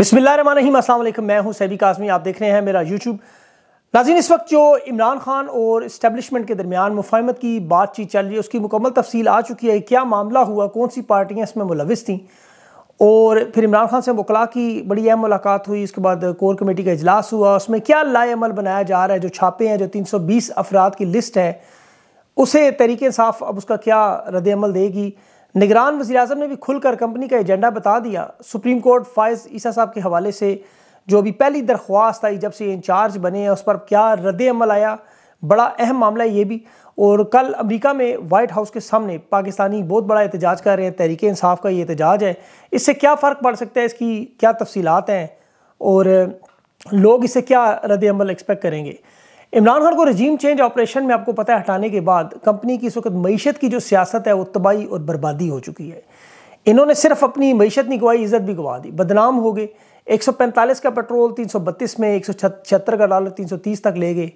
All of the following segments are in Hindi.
बिसमीम असल मैं हूँ सैबी काजमी आप देख रहे हैं मेरा यूट्यूब नाजीन इस वक्त जो इमरान खान और इस्टेबलिशमेंट के दरमियान मुफाहमत की बातचीत चल रही है उसकी मुकम्मल तफसील आ चुकी है क्या मामला हुआ कौन सी पार्टियाँ इसमें मुलविस थी और फिर इमरान खान से वकला की बड़ी अहम मुलाकात हुई इसके बाद कोर कमेटी का अजलास हुआ उसमें क्या लाएमल बनाया जा रहा है जो छापे हैं जो तीन सौ बीस अफराद की लिस्ट है उसे तरीक़े साफ़ अब उसका क्या रद्द अमल देगी निगरान वजी अजम ने भी खुलकर कंपनी का एजेंडा बता दिया सुप्रीम कोर्ट फायज ईसा साहब के हवाले से जो अभी पहली दरख्वास्त आई जब से इंचार्ज बने हैं उस पर क्या रद्द अमल आया बड़ा अहम मामला है ये भी और कल अमेरिका में वाइट हाउस के सामने पाकिस्तानी बहुत बड़ा एहतजाज कर रहे हैं तहरीक इंसाफ का ये एहतजाज है इससे क्या फ़र्क पड़ सकता है इसकी क्या तफसीत हैं और लोग इससे क्या रद्द अमल एक्सपेक्ट करेंगे इमरान खान को रजीम चेंज ऑपरेशन में आपको पता है हटाने के बाद कंपनी की इस वक्त मीशत की जो सियासत है वो तबाही और बर्बादी हो चुकी है इन्होंने सिर्फ अपनी मीशत नहीं गवाई इज्जत भी गवा दी बदनाम हो गए 145 का पेट्रोल 332 में एक सौ का डॉलर 330 तक ले गए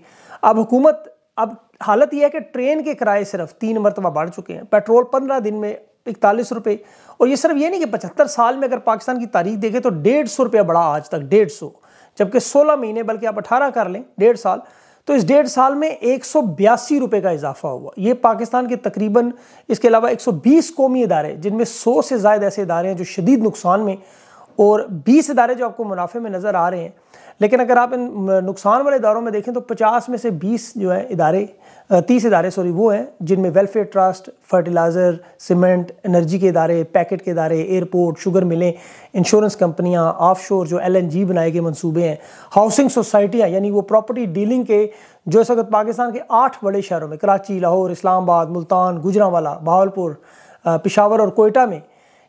अब हुकूमत अब हालत यह है कि ट्रेन के किराए सिर्फ तीन मरतबा बढ़ चुके हैं पेट्रोल पंद्रह दिन में इकतालीस रुपये और ये सिर्फ ये नहीं कि पचहत्तर साल में अगर पाकिस्तान की तारीख देखें तो डेढ़ सौ रुपया बढ़ा आज तक डेढ़ सौ जबकि सोलह महीने बल्कि आप अठारह कर लें डेढ़ साल तो इस डेढ़ साल में एक रुपए का इजाफा हुआ ये पाकिस्तान के तकरीबन इसके अलावा 120 कौमी इदारे जिनमें 100 से ज़ायद ऐसे इदारे हैं जो शदीद नुकसान में और बीस इदारे जो आपको मुनाफे में नज़र आ रहे हैं लेकिन अगर आप इन नुकसान वाले इदारों में देखें तो पचास में से बीस जो है इदारे तीस इदारे सॉरी वो हैं जिनमें welfare trust fertilizer cement energy के इदारे पैकेट के इदारे एयरपोर्ट शुगर मिलें इंश्योरेंस कंपनियां ऑफशोर जो एलएनजी बनाए गए मंसूबे हैं हाउसिंग सोसाइटियाँ यानी वो प्रॉपर्टी डीलिंग के जो इस वक्त पाकिस्तान के आठ बड़े शहरों में कराची लाहौर इस्लामाबाद मुल्तान गुजरावाला बहावलपुर पिशावर और कोयटा में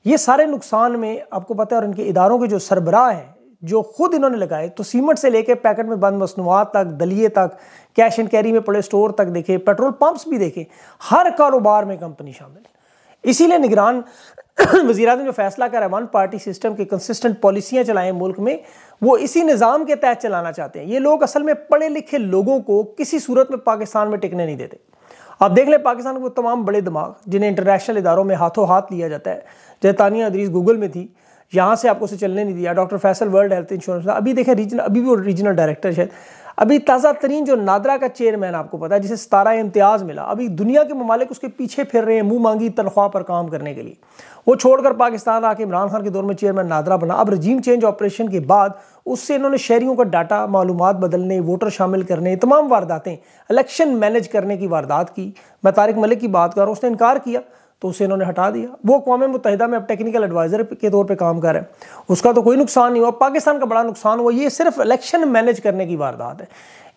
ये सारे नुकसान में आपको पता है और इनके इदारों के जो सरबराह हैं जो खुद इन्होंने लगाए तो सीमेंट से लेके पैकेट में बंद मसनूआत तक दलिए तक कैश एंड कैरी में पड़े स्टोर तक देखे पेट्रोल पंप्स भी देखे हर कारोबार में कंपनी शामिल इसीलिए निगरान वजी अजम जो फैसला कर वन पार्टी सिस्टम के कंसिस्टेंट पॉलिसियाँ चलाएं मुल्क में वो इसी निज़ाम के तहत चलाना चाहते हैं ये लोग असल में पढ़े लिखे लोगों को किसी सूरत में पाकिस्तान में टिकने नहीं देते आप देख लें पाकिस्तान के तमाम बड़े दिमाग जिन्हें इंटरनेशनल इदारों में हाथों हाथ लिया जाता है जैसे तानिया अदरीज गूगल में थी यहाँ से आपको उसे चलने नहीं दिया doctor Faisal world health insurance अभी देखें रीजनल अभी भी वो रीजनल डायरेक्टर शायद अभी ताज़ा तरीन जो नादरा का चेयरमैन आपको पता है जिसे सतारा इम्तियाज़ मिला अभी दुनिया के ममालिक उसके पीछे फिर रहे हैं मुँह मांगी तनख्वाह पर काम करने के लिए वो छोड़कर पाकिस्तान आके इमरान खान के दौर में चेयरमैन नादरा बना अब रजीम चेंज ऑपरेशन के बाद उससे इन्होंने शहरीों का डाटा मालूम बदलने वोटर शामिल करने तमाम वारदातें इलेक्शन मैनेज करने की वारदात की मैं तारिक मलिक की बात कर रहा हूँ उसने इनकार किया तो उसे इन्होंने हटा दिया वो अकवा मुतहदा में अब टेक्निकल एडवाइज़र के तौर पर काम कर रहे हैं उसका तो कोई नुकसान नहीं हुआ पाकिस्तान का बड़ा नुकसान हुआ ये सिर्फ इलेक्शन मैनेज करने की वारदात है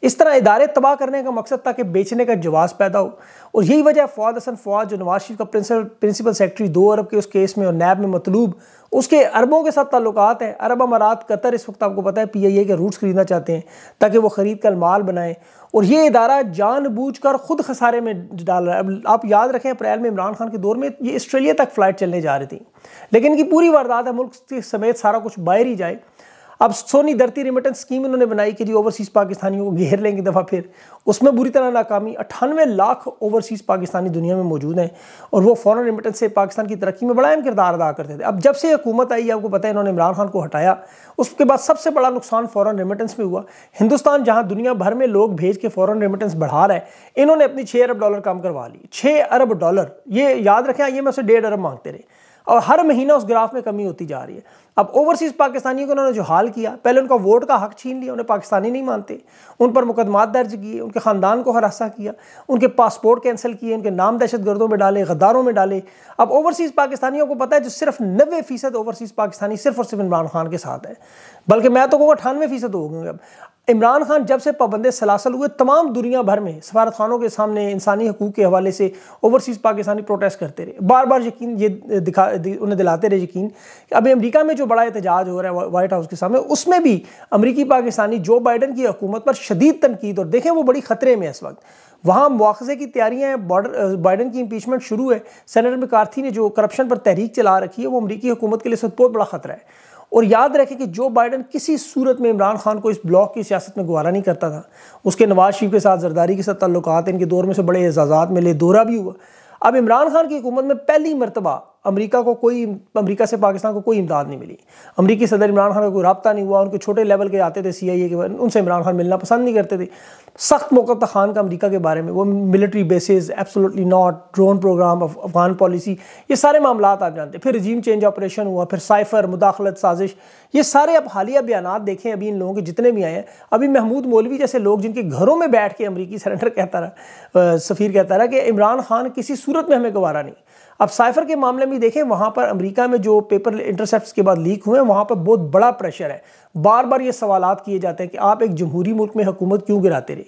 इस तरह इदारे तबाह करने का मकसद था कि बेचने का जवाब पैदा हो और यही वजह फवाद हसन फवाद जो नवाज शरीफ का प्रिंसिपल प्रिंसिपल सेक्रेटरी दो अरब के उस केस में और नैब में मतलूब उसके अरबों के साथ ताल्लुक हैं अरब अमारात कतर इस वक्त आपको पता है पी आई ए के रूट्स खरीदना चाहते हैं ताकि वो ख़रीद कर माल बनाएं और ये इदारा जानबूझ कर ख़ुद खसारे में डाल रहा है अब आप याद रखें अप्रैल में इमरान खान के दौर में ये ऑस्ट्रेलिया तक फ़्लाइट चलने जा रही थी लेकिन इनकी पूरी वारदात है मुल्क समेत सारा कुछ बाहर ही जाए अब सोनी धरती रिमिटेंस स्कीम इन्होंने बनाई कि जी ओवरसीज़ पाकिस्तानियों को घेर लेंगे दफ़ा फिर उसमें बुरी तरह नाकामी अठानवे लाख ओवरसीज़ पाकिस्तानी दुनिया में मौजूद हैं और वो फॉरेन रिमिटेंस से पाकिस्तान की तरक्की में बड़ा अहम किरदार अदा करते थे अब जब से हुकूमत आई आपको पता है इन्होंने इमरान खान को हटाया उसके बाद सबसे बड़ा नुकसान फ़ॉरन रेमिटेंस में हुआ हिंदुस्तान जहाँ दुनिया भर में लोग भेज के फ़ॉरन रेमिटेंस बढ़ा रहे हैं इन्होंने अपनी छः अरब डॉलर काम करवा ली छः अरब डॉलर ये याद रखें आइए मैं उसे डेढ़ अरब मांगते रहे और हर महीना उस ग्राफ में कमी होती जा रही है अब ओवरसीज़ पाकिस्तानियों को उन्होंने जो हाल किया पहले उनका वोट का हक छीन लिया उन्हें पाकिस्तानी नहीं मानते उन पर मुकदमात दर्ज किए उनके ख़ानदान को हरासा किया उनके पासपोर्ट कैंसिल किए उनके नाम दहशत गर्दों में डाले गद्दारों में डाले अब ओवरसीज़ पाकिस्तानियों को पता है जो सिर्फ नबे फ़ीसद ओवरसीज़ पाकिस्तानी सिर्फ और सिर्फ इमरान खान के साथ है बल्कि मैं तो कहूँगा अठानवे फ़ीसद हो गए अब इमरान खान जब से पाबंदे सलासल हुए तमाम दुनिया भर में सफारत खानों के सामने इंसानी हकूक़ के हवाले से ओवरसीज़ पाकिस्तानी प्रोटेस्ट करते रहे बार बार यकीन ये दिखा उन्हें दिलाते रहे यकीन कि अभी अमरीका में जो बड़ा एहतजाज हो रहा है वाइट हाउस के सामने उसमें भी अमरीकी पाकिस्तानी जो बाइडन की हुकूमत पर शदीद तनकीद और देखें वो बड़ी ख़तरे में इस वक्त वहाँ मुआजे की तैयारियाँ हैं बॉर्डर बाइडन की इम्पीचमेंट शुरू है सेनेटर मकार्थी ने जो करप्शन पर तहरीक चला रखी है वो अमरीकी हुकूमत के लिए सब बहुत बड़ा ख़तरा है और याद रखें कि जो बाइडन किसी सूरत में इमरान खान को इस ब्लॉक की सियासत में गुवारा नहीं करता था उसके नवाज शरीफ के साथ जरदारी के साथ ताल्लुकात इनके दौर में से बड़े एजाजात मिले दौरा भी हुआ अब इमरान खान की हुकूमत में पहली मरतबा अमेरिका को कोई अमेरिका से पाकिस्तान को कोई इमदाद नहीं मिली अमरीकी सदर इमरान खान का कोई रबता नहीं हुआ उनके छोटे लेवल के आते थे सी आई ए के उनसे इमरान खान मिलना पसंद नहीं करते थे सख्त मौका था खान का अमेरिका के बारे में वो military bases absolutely not drone program Afghan policy ये सारे मामला आप जानते फिर रजीम चेंज ऑपरेशन हुआ फिर साइफर मुदाखलत साजिश ये सारे आप हालिया बयान देखें अभी इन लोगों के जितने भी आए हैं अभी महमूद मौलवी जैसे लोग जिनके घरों में बैठ के अमरीकी सरेंडर कहता रहा सफ़ीर कहता रहा कि इमरान खान किसी सूरत में हमें गवारा नहीं अब साइफर के मामले में देखें वहाँ पर अमेरिका में जो पेपर इंटरसेप्ट के बाद लीक हुए हैं वहाँ पर बहुत बड़ा प्रेशर है बार बार ये सवाल किए जाते हैं कि आप एक जमहूरी मुल्क में हुकूमत क्यों गिराते रहे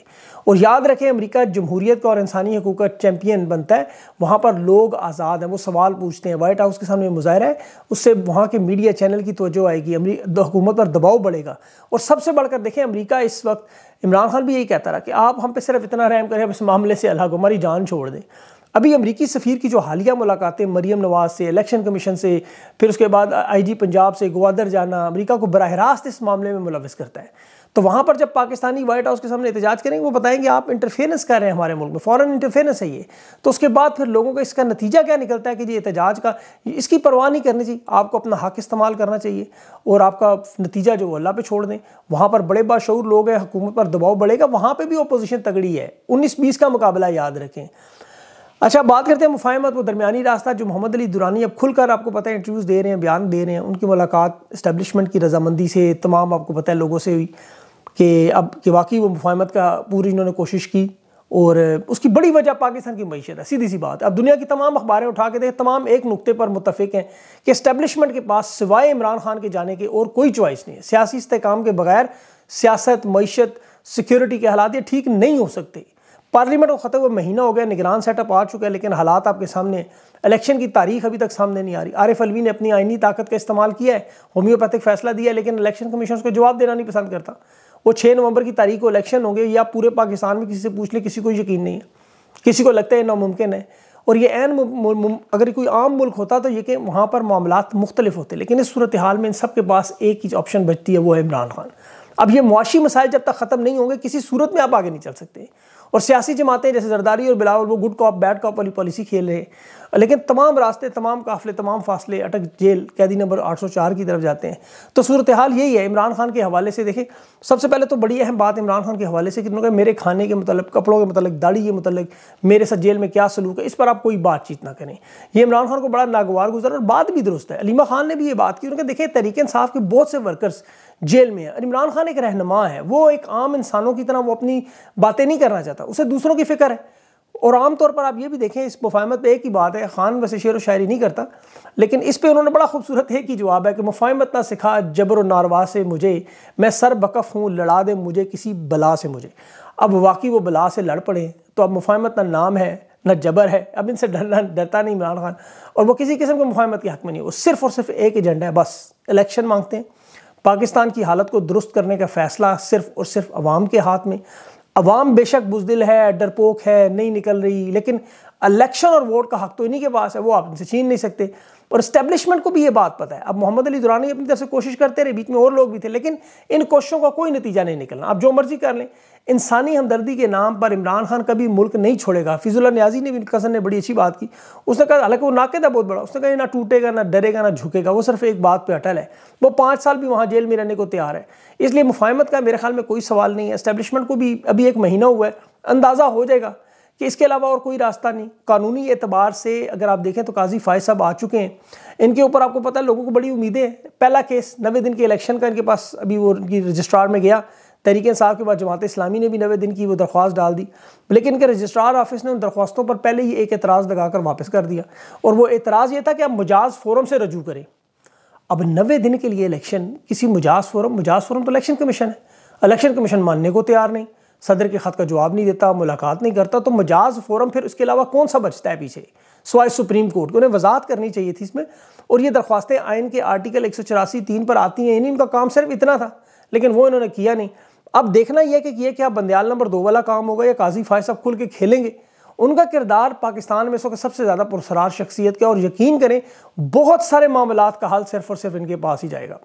और याद रखें अमेरिका जमहूरीत का और इंसानी हकूक का चैम्पियन बनता है वहाँ पर लोग आज़ाद हैं वो सवाल पूछते हैं वाइट हाउस के सामने मुजाहरा है उससे वहाँ के मीडिया चैनल की तोजो आएगी हुकूमत पर दबाव बढ़ेगा और सबसे बढ़कर देखें अमरीका इस वक्त इमरान खान भी यही कहता रहा कि आप हम पे सिर्फ इतना रहम करें हम इस मामले से अलग हमारी जान छोड़ दें अभी अमरीकी सफ़ीर की जो हालिया मुलाकातें मरीम नवाज़ से इलेक्शन कमीशन से फिर उसके बाद आईजी पंजाब से ग्वादर जाना अमरीका को बरह रास्त इस मामले में मुलविस करता है तो वहाँ पर जब पाकिस्तानी वाइट हाउस के सामने एहतजाज करेंगे वो बताएंगे आप इंटरफेरेंस कर रहे हैं हमारे मुल्क में फ़ॉरन इंटरफेरेंस है ये तो उसके बाद फिर लोगों का इसका नतीजा क्या निकलता है कि जी एहतजाज का इसकी परवाह नहीं करनी चाहिए आपको अपना हक इस्तेमाल करना चाहिए और आपका नतीजा जो अल्लाह पर छोड़ दें वहाँ पर बड़े बाशूर लोग हैं हुकूमत पर दबाव बढ़ेगा वहाँ पर भी अपोजिशन तगड़ी है उन्नीस बीस का मुकाबला याद रखें अच्छा बात करते हैं मुफाहमत वो दरमियानी रास्ता जो मोहम्मद अली दुरानी अब खुलकर आपको पता है इंटरव्यूज़ दे रहे हैं बयान दे रहे हैं उनकी मुलाकात इस्टबलिशमेंट की रजामंदी से तमाम आपको पता है लोगों से हुई कि अब कि वाकई वो मुफाहमत का पूरी इन्होंने कोशिश की और उसकी बड़ी वजह पाकिस्तान की मीशत है सीधी सी बात अब दुनिया की तमाम अखबारें उठा के देखें तमाम एक नुकते पर मुतफिक हैं कि इस्टबलिशमेंट के पास सिवाए इमरान खान के जाने के और कोई चॉइस नहीं है सियासी इसकाम के बगैर सियासत मीशत सिक्योरिटी के हालात ये ठीक नहीं हो सकते पार्लियामेंट को ख़त्म हुए महीना हो गया निगरान सेटअप आ चुका है लेकिन हालात आपके सामने इलेक्शन की तारीख अभी तक सामने नहीं आ रही आरिफ अलवी ने अपनी आइनी ताकत का इस्तेमाल किया है होम्योपैथिक फैसला दिया है लेकिन इलेक्शन कमीशन उसको जवाब देना नहीं पसंद करता वो छः नवंबर की तारीख को इलेक्शन होंगे या पूरे पाकिस्तान में किसी से पूछ ले किसी को यकीन नहीं है किसी को लगता है नामुमकिन है और ये एन अगर कोई आम मुल्क होता तो ये कि वहाँ पर मामला मुख्तलिफ होते लेकिन इस सूरत हाल में इन सब के पास एक ही ऑप्शन बचती है वो है इमरान खान अब ये मुआशी मसाइल जब तक ख़त्म नहीं होंगे किसी सूरत में आप आगे नहीं चल सकते और सियासी जमातें जैसे जरदारी और बिलावल वो गुड कॉप बैड कॉप वाली पॉलिसी खेल रहे लेकिन तमाम रास्ते तमाम काफले तमाम फासले अटक जेल कैदी नंबर 804 की तरफ जाते हैं तो सूरत हाल यही है इमरान खान के हवाले से देखें सबसे पहले तो बड़ी अहम बात इमरान खान के हवाले से कि उन्होंने मेरे खाने के मतलब कपड़ों के मतलब दाढ़ी के मतलब मेरे साथ जेल में क्या सलूक है इस पर आप कोई बातचीत ना करें यह इमरान खान को बड़ा नागवार गुजरा और बात भी दुरुस्त है अलीमा खान ने भी ये बात की उन्होंने देखे तरीके इंसाफ के बहुत से वर्कर्स जेल में है और इमरान खान एक रहनमा है वो एक आम इंसानों की तरह वो अपनी बातें नहीं करना चाहता था उसे दूसरों की फिक्र है और आमतौर पर आप ये भी देखें इस मुफाहमत पे एक ही बात है खान वैसे शेर व शायरी नहीं करता लेकिन इस पे उन्होंने बड़ा खूबसूरत एक ही जवाब है कि मुफाहमत ना सिखा जबर व नारवा से मुझे मैं सर बकफ़ हूँ लड़ा दे मुझे किसी बला से मुझे अब वाकई वो बला से लड़ पड़े तो अब मुफाहमत ना नाम है ना जबर है अब इनसे डरना डरता नहीं इमरान खान और वो किसी किस्म के मुफाहमत के हक में नहीं वो सिर्फ और सिर्फ एक एजेंडा है बस इलेक्शन मांगते हैं पाकिस्तान की हालत को दुरुस्त करने का फ़ैसला सिर्फ और सिर्फ आवाम के हाथ में अवाम बेशक बुजदिल है डरपोक है नहीं निकल रही लेकिन इलेक्शन और वोट का हक तो इन्हीं के पास है वो आप इनसे छीन नहीं सकते और स्टैब्लिशमेंट को भी ये बात पता है अब मोहम्मद अली दुरानी अपनी तरफ से कोशिश करते रहे बीच में और लोग भी थे लेकिन इन कोशिशों का कोई नतीजा नहीं निकलना आप जो मर्जी कर लें इंसानी हमदर्दी के नाम पर इमरान खान कभी मुल्क नहीं छोड़ेगा फिजुल्ला न्याजी ने भी कसन ने बड़ी अच्छी बात की उसने कहा हालांकि वो था बहुत बड़ा उसने कहा ना टूटेगा ना डरेगा ना झुकेगा वो सिर्फ एक बात पर अटल है वो पाँच साल भी वहाँ जेल में रहने को तैयार है इसलिए मुफाहमत का मेरे ख्याल में कोई सवाल नहीं है इस्टेब्लिशमेंट को भी अभी एक महीना हुआ है अंदाज़ा हो जाएगा कि इसके अलावा और कोई रास्ता नहीं कानूनी एतबार से अगर आप देखें तो काजी फायज साहब आ चुके हैं इनके ऊपर आपको पता है लोगों को बड़ी उम्मीदें हैं पहला केस नवे दिन के इलेक्शन का इनके पास अभी वो उनकी रजिस्ट्रार में गया तहरीक साहब के बाद जमात इस्लामी ने भी नवे दिन की वो दरख्वास्त डाल दी लेकिन इनके रजिस्ट्रार ऑफिस ने उन दरख्वास्तों पर पहले ही एक एतराज़ लगाकर वापस कर दिया और वो एतराज़ ये था कि आप मुजाज फोरम से रजू करें अब नवे दिन के लिए इलेक्शन किसी मुजाज फोरम मुजाज फोरम तो इलेक्शन कमीशन है इलेक्शन कमीशन मानने को तैयार नहीं सदर के ख़त का जवाब नहीं देता मुलाकात नहीं करता तो मजाज फोरम फिर उसके अलावा कौन सा बचता है पीछे सवाए सुप्रीम कोर्ट को उन्हें वजात करनी चाहिए थी इसमें और ये दरख्वास्तें आयन के आर्टिकल एक सौ चौरासी तीन पर आती हैं यानी इनका काम सिर्फ इतना था लेकिन वो इन्होंने किया नहीं अब देखना यह कि यह क्या बंदयाल नंबर दो वाला काम होगा या काजी फायद साहब खुल के खेलेंगे उनका किरदार पाकिस्तान में इस वक्त सबसे ज़्यादा पुरसरार शख्सियत का और यकीन करें बहुत सारे मामला का हल सिर्फ और सिर्फ इनके पास ही जाएगा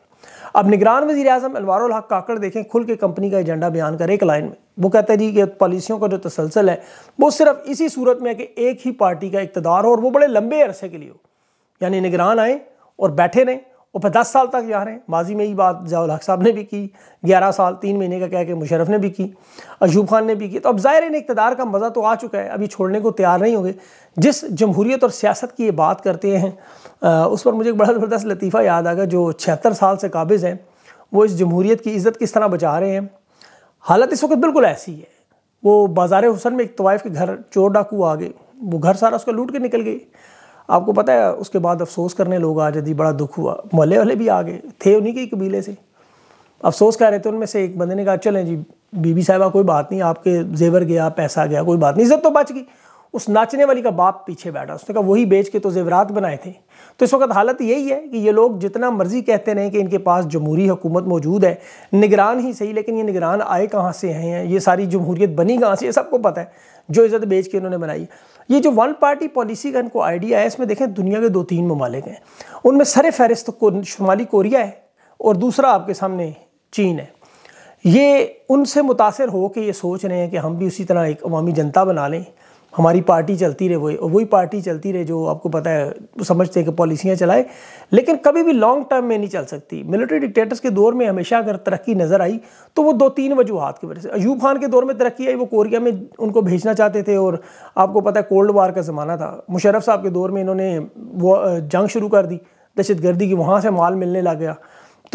अब निगरान वजी अजम अनवर काकड़ देखें खुल के कंपनी का एजेंडा बयान करें एक लाइन में वो कहते है जी कि पॉलिसियों का जो तसलसल है वो सिर्फ इसी सूरत में है कि एक ही पार्टी का इकतदार हो और वो बड़े लंबे अरसे के लिए हो यानी निगरान आए और बैठे रहें और फिर दस साल तक जा रहे हैं माजी में ही बात जयाल हक साहब ने भी की ग्यारह साल तीन महीने का कह के मुशरफ ने भी की अयूब खान ने भी की तो अब ज़ाहिर इन इकतदार का मज़ा तो आ चुका है अभी छोड़ने को तैयार नहीं होंगे जिस जमहूरीत और सियासत की ये बात करते हैं उस पर मुझे एक बड़ा ज़बरदस्त लतीफ़ा याद आ गया जो छिहत्तर साल से काबिज़ हैं वो इस जमहूरीत की इज़्ज़त किस तरह बचा रहे हैं हालत इस वक्त बिल्कुल ऐसी है वो बाजार हुसन में एक तवाइफ के घर चोर डाकू आ गए वो घर सारा उसका लूट के निकल गई आपको पता है उसके बाद अफसोस करने लोग आ जाती बड़ा दुख हुआ मोहल्ले वाले भी आ गए थे उन्हीं के कबीले से अफसोस कह रहे थे उनमें से एक बंदे ने कहा चलें जी बीबी साहबा कोई बात नहीं आपके जेवर गया पैसा गया कोई बात नहीं इज्जत तो बच गई उस नाचने वाली का बाप पीछे बैठा उसने कहा वही बेच के तो जेवरात बनाए थे तो इस वक्त हालत यही है कि ये लोग जितना मर्जी कहते रहे कि इनके पास जमहूरी हुकूमत मौजूद है निगरान ही सही लेकिन ये निगरान आए कहाँ से हैं ये सारी जमहूरियत बनी कहाँ से ये सबको पता है जो इज़्ज़त बेच के इन्होंने बनाई ये जो वन पार्टी पॉलिसी का इनको आइडिया है इसमें देखें दुनिया के दो तीन ममालिक हैं उनमें सर फहरिस्त को शुमाली कोरिया है और दूसरा आपके सामने चीन है ये उनसे मुतासर हो के ये सोच रहे हैं कि हम भी उसी तरह एक अवामी जनता बना लें हमारी पार्टी चलती रहे वही वही पार्टी चलती रहे जो आपको पता है समझते हैं कि पॉलिसियाँ चलाए लेकिन कभी भी लॉन्ग टर्म में नहीं चल सकती मिलिट्री डिक्टेटर्स के दौर में हमेशा अगर तरक्की नज़र आई तो वो दो तीन वजूहत की वजह से अयूब खान के दौर में तरक्की आई वो कोरिया में उनको भेजना चाहते थे और आपको पता है कोल्ड वार का ज़माना था मुशरफ साहब के दौर में इन्होंने वो जंग शुरू कर दी दहशत गर्दी की वहाँ से माल मिलने लग गया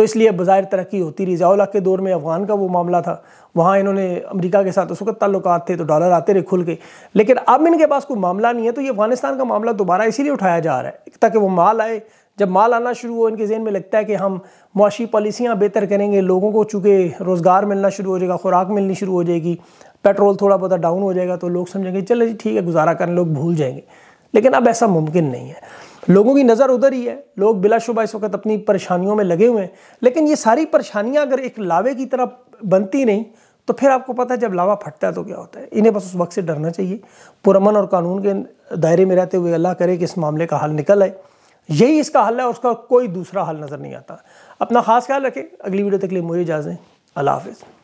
तो इसलिए बाज़ाहिर तरक्की होती रही ज़ियाउला के दौर में अफ़गान का वो मामला था वहाँ इन्होंने अमेरिका के साथ उस वक्त ताल्लुक थे तो डॉलर आते रहे खुल के लेकिन अब इनके पास कोई मामला नहीं है तो ये अफगानिस्तान का मामला दोबारा इसीलिए उठाया जा रहा है ताकि वो माल आए जब माल आना शुरू हो इनके जहन में लगता है कि हम मुआशी पॉलिसियाँ बेहतर करेंगे लोगों को चूँकि रोज़गार मिलना शुरू हो जाएगा खुराक मिलनी शुरू हो जाएगी पेट्रोल थोड़ा बहुत डाउन हो जाएगा तो लोग समझेंगे चले जी ठीक है गुजारा करें लोग भूल जाएंगे लेकिन अब ऐसा मुमकिन नहीं है लोगों की नज़र उधर ही है लोग बिलाशुबा इस वक्त अपनी परेशानियों में लगे हुए हैं लेकिन ये सारी परेशानियाँ अगर एक लावे की तरह बनती नहीं तो फिर आपको पता है जब लावा फटता है तो क्या होता है इन्हें बस उस वक्त से डरना चाहिए पुरमन और कानून के दायरे में रहते हुए अल्लाह करे कि इस मामले का हल निकल आए यही इसका हल है और उसका कोई दूसरा हल नज़र नहीं आता अपना खास ख्याल रखें अगली वीडियो तक लिए मुझे इजाज़ें अल्लाह हाफिज़